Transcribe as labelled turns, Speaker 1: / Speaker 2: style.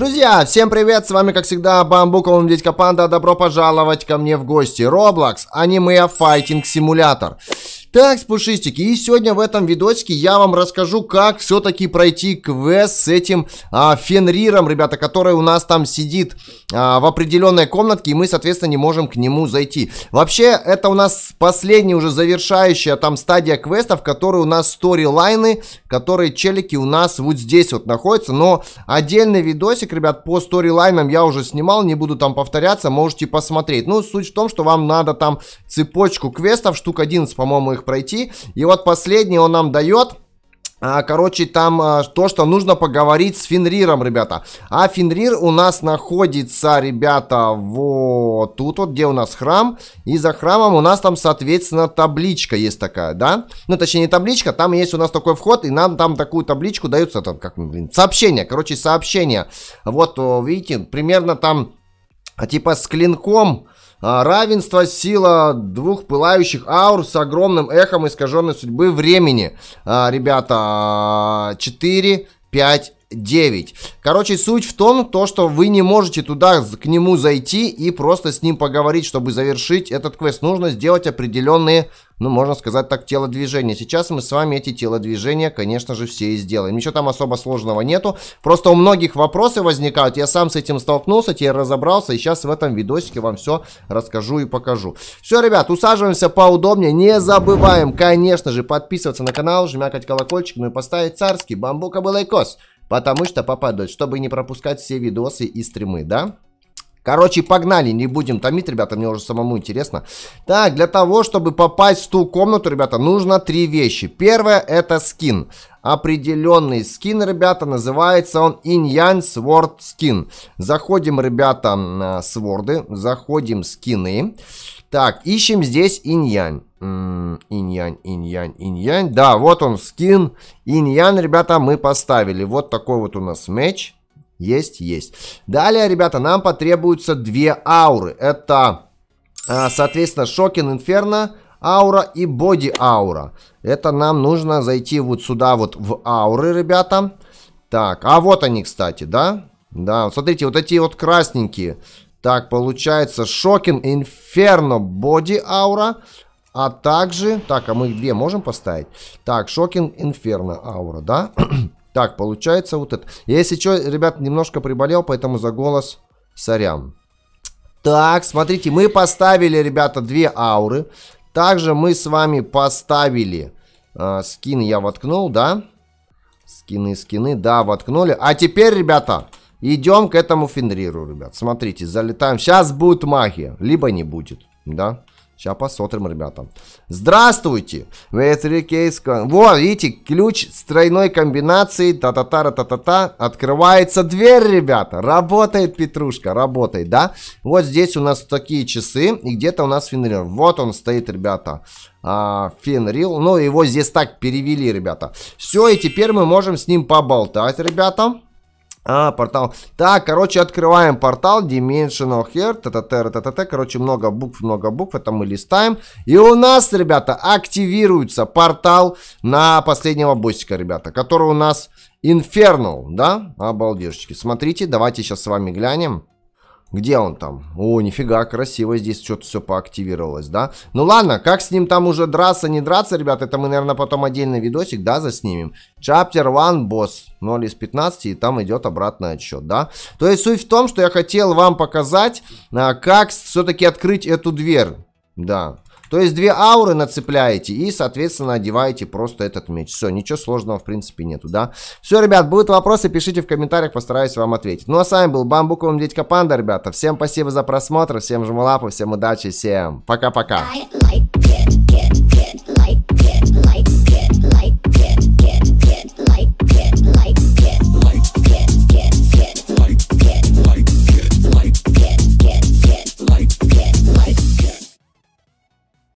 Speaker 1: Друзья, всем привет, с вами как всегда Бамбуковым Дедька Панда, добро пожаловать ко мне в гости. Roblox, аниме Fighting Simulator. Так, спушистики, и сегодня в этом видосике я вам расскажу, как все-таки пройти квест с этим а, Фенриром, ребята, который у нас там сидит а, в определенной комнатке, и мы, соответственно, не можем к нему зайти. Вообще, это у нас последняя уже завершающая там стадия квестов, которые у нас сторилайны, которые челики у нас вот здесь вот находятся, но отдельный видосик, ребят, по сторилайнам я уже снимал, не буду там повторяться, можете посмотреть. Ну, суть в том, что вам надо там цепочку квестов, штук 11, по-моему, их их пройти. И вот последний он нам дает. А, короче, там а, то, что нужно поговорить с Фенриром, ребята. А Фенрир у нас находится, ребята, вот тут вот, где у нас храм. И за храмом у нас там, соответственно, табличка есть такая, да? Ну, точнее, не табличка, там есть у нас такой вход, и нам там такую табличку даются, там, как, ну, блин, сообщение, короче, сообщение. Вот, видите, примерно там, типа с клинком а, равенство – сила двух пылающих аур с огромным эхом искаженной судьбы времени. А, ребята, 4, а, 5, 9. Короче, суть в том, то, что вы не можете туда к нему зайти и просто с ним поговорить, чтобы завершить этот квест. Нужно сделать определенные, ну, можно сказать так, телодвижения. Сейчас мы с вами эти телодвижения, конечно же, все и сделаем. Ничего там особо сложного нету. Просто у многих вопросы возникают. Я сам с этим столкнулся, теперь разобрался. И сейчас в этом видосике вам все расскажу и покажу. Все, ребят, усаживаемся поудобнее. Не забываем, конечно же, подписываться на канал, жмякать колокольчик, ну и поставить царский бамбука и кос потому что попадают, чтобы не пропускать все видосы и стримы, да? Короче, погнали, не будем томить, ребята, мне уже самому интересно. Так, для того, чтобы попасть в ту комнату, ребята, нужно три вещи. Первое, это скин. Определенный скин, ребята, называется он Иньян Sword Skin. Заходим, ребята, на сворды, заходим скины. Так, ищем здесь Inyan. Инь-янь, инь-янь, инь-янь. Да, вот он скин. Инь-ян, ребята, мы поставили. Вот такой вот у нас меч. Есть, есть. Далее, ребята, нам потребуются две ауры. Это, а, соответственно, Шокин Инферно аура и боди аура. Это нам нужно зайти вот сюда вот в ауры, ребята. Так, а вот они, кстати, да? Да, смотрите, вот эти вот красненькие. Так, получается, Шокин Инферно боди аура. А также... Так, а мы две можем поставить? Так, Шокинг, Инферно, Аура, да? так, получается вот это. Я, если что, ребят, немножко приболел, поэтому за голос сорян. Так, смотрите, мы поставили, ребята, две ауры. Также мы с вами поставили... Э, а, скин я воткнул, да? Скины, скины, да, воткнули. А теперь, ребята, идем к этому Фенриру, ребят. Смотрите, залетаем. Сейчас будет магия, либо не будет, да? Сейчас посмотрим, ребята. Здравствуйте! Кейска. Вот, видите, ключ с тройной комбинацией. Та-та-та-та-та-та. Открывается дверь, ребята. Работает петрушка, работает, да? Вот здесь у нас такие часы. И где-то у нас Фенрир. Вот он стоит, ребята. А, Фенрил. Ну, его здесь так перевели, ребята. Все, и теперь мы можем с ним поболтать, ребята. Ребята. А, портал. Так, короче, открываем портал Dimensional Here. Та -та -та -та -та -та. Короче, много букв, много букв. Это мы листаем. И у нас, ребята, активируется портал на последнего боссика, ребята. Который у нас Infernal, да? Обалдежечки. Смотрите, давайте сейчас с вами глянем. Где он там? О, нифига, красиво здесь что-то все поактивировалось, да? Ну ладно, как с ним там уже драться, не драться, ребят, это мы, наверное, потом отдельный видосик, да, заснимем. Chapter 1, босс, 0 из 15, и там идет обратный отсчет, да? То есть суть в том, что я хотел вам показать, а, как все-таки открыть эту дверь, да. То есть две ауры нацепляете и, соответственно, одеваете просто этот меч. Все, ничего сложного в принципе нету, да? Все, ребят, будут вопросы, пишите в комментариях, постараюсь вам ответить. Ну а с вами был Бамбуковым Дядька Панда, ребята. Всем спасибо за просмотр, всем жму лапу, всем удачи, всем пока-пока.